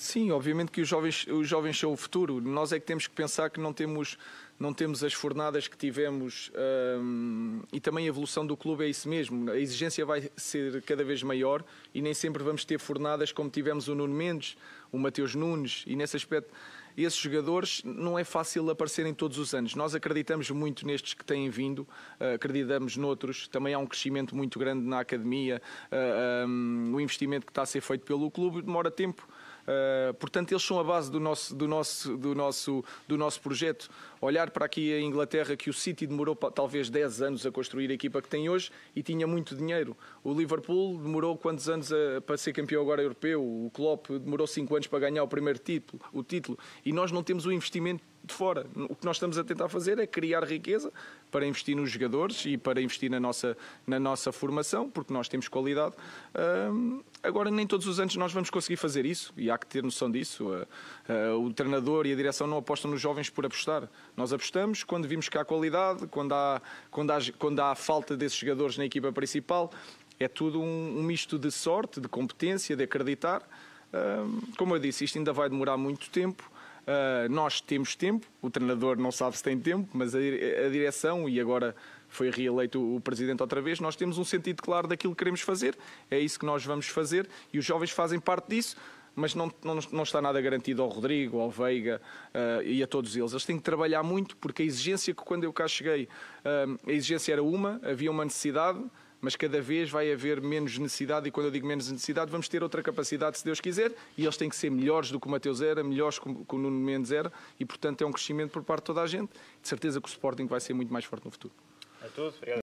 Sim, obviamente que os jovens, os jovens são o futuro. Nós é que temos que pensar que não temos, não temos as fornadas que tivemos hum, e também a evolução do clube é isso mesmo. A exigência vai ser cada vez maior e nem sempre vamos ter fornadas como tivemos o Nuno Mendes, o Mateus Nunes e nesse aspecto esses jogadores não é fácil aparecerem todos os anos. Nós acreditamos muito nestes que têm vindo, eh, acreditamos noutros. Também há um crescimento muito grande na academia, eh, hum, o investimento que está a ser feito pelo clube demora tempo. Eh, portanto, eles são a base do nosso, do, nosso, do, nosso, do nosso projeto. Olhar para aqui a Inglaterra, que o City demorou talvez 10 anos a construir a equipa que tem hoje e tinha muito dinheiro. O Liverpool demorou quantos anos a, para ser campeão agora europeu? O Klopp demorou 5 anos para ganhar o primeiro título, o título. E nós não temos o investimento de fora. O que nós estamos a tentar fazer é criar riqueza para investir nos jogadores e para investir na nossa, na nossa formação, porque nós temos qualidade. Um, agora, nem todos os anos nós vamos conseguir fazer isso e há que ter noção disso. Uh, uh, o treinador e a direção não apostam nos jovens por apostar. Nós apostamos quando vimos que há qualidade, quando há, quando há, quando há falta desses jogadores na equipa principal. É tudo um, um misto de sorte, de competência, de acreditar. Um, como eu disse, isto ainda vai demorar muito tempo Uh, nós temos tempo, o treinador não sabe se tem tempo, mas a, a direção e agora foi reeleito o presidente outra vez, nós temos um sentido claro daquilo que queremos fazer, é isso que nós vamos fazer e os jovens fazem parte disso. Mas não, não, não está nada garantido ao Rodrigo, ao Veiga uh, e a todos eles. Eles têm que trabalhar muito, porque a exigência que quando eu cá cheguei, uh, a exigência era uma, havia uma necessidade, mas cada vez vai haver menos necessidade, e quando eu digo menos necessidade, vamos ter outra capacidade, se Deus quiser, e eles têm que ser melhores do que o Mateus era, melhores do que o Nuno Mendes era, e portanto é um crescimento por parte de toda a gente. De certeza que o Sporting vai ser muito mais forte no futuro. É tudo. Obrigado.